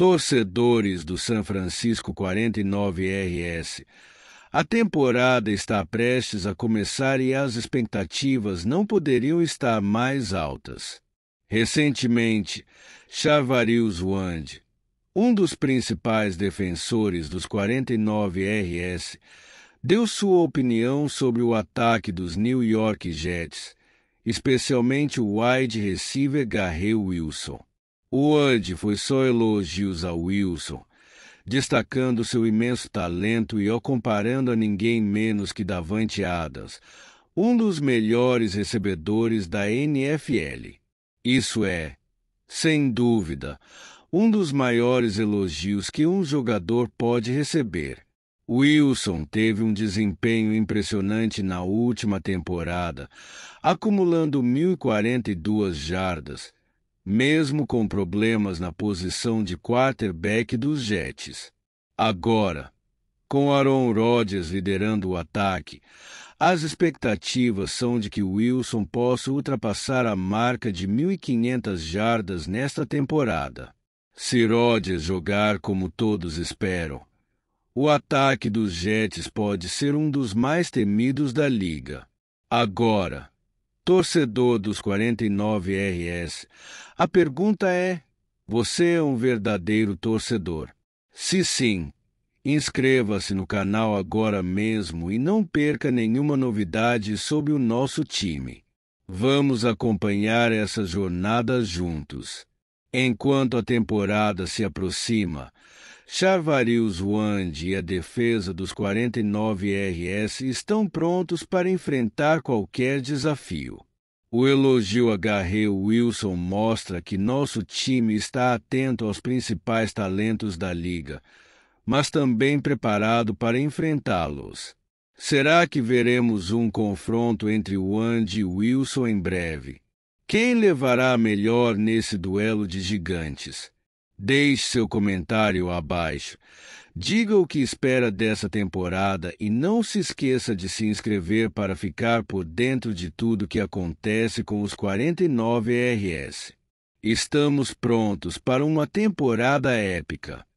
torcedores do San Francisco 49RS. A temporada está prestes a começar e as expectativas não poderiam estar mais altas. Recentemente, Chavarius Wand, um dos principais defensores dos 49RS, deu sua opinião sobre o ataque dos New York Jets, especialmente o wide receiver Garrett Wilson. O Andy foi só elogios a Wilson, destacando seu imenso talento e o comparando a ninguém menos que Davante Adams, um dos melhores recebedores da NFL. Isso é, sem dúvida, um dos maiores elogios que um jogador pode receber. Wilson teve um desempenho impressionante na última temporada, acumulando 1.042 jardas, mesmo com problemas na posição de quarterback dos Jets. Agora, com Aaron Rodgers liderando o ataque, as expectativas são de que Wilson possa ultrapassar a marca de 1.500 jardas nesta temporada. Se Rodgers jogar como todos esperam, o ataque dos Jets pode ser um dos mais temidos da liga. Agora, torcedor dos 49 RS, a pergunta é: você é um verdadeiro torcedor? Se sim, inscreva-se no canal agora mesmo e não perca nenhuma novidade sobre o nosso time. Vamos acompanhar essa jornada juntos. Enquanto a temporada se aproxima, Chavarius Wand e a defesa dos 49 RS estão prontos para enfrentar qualquer desafio. O elogio a Garrett Wilson mostra que nosso time está atento aos principais talentos da liga, mas também preparado para enfrentá-los. Será que veremos um confronto entre Wand e Wilson em breve? Quem levará melhor nesse duelo de gigantes? Deixe seu comentário abaixo. Diga o que espera dessa temporada e não se esqueça de se inscrever para ficar por dentro de tudo que acontece com os 49 RS. Estamos prontos para uma temporada épica.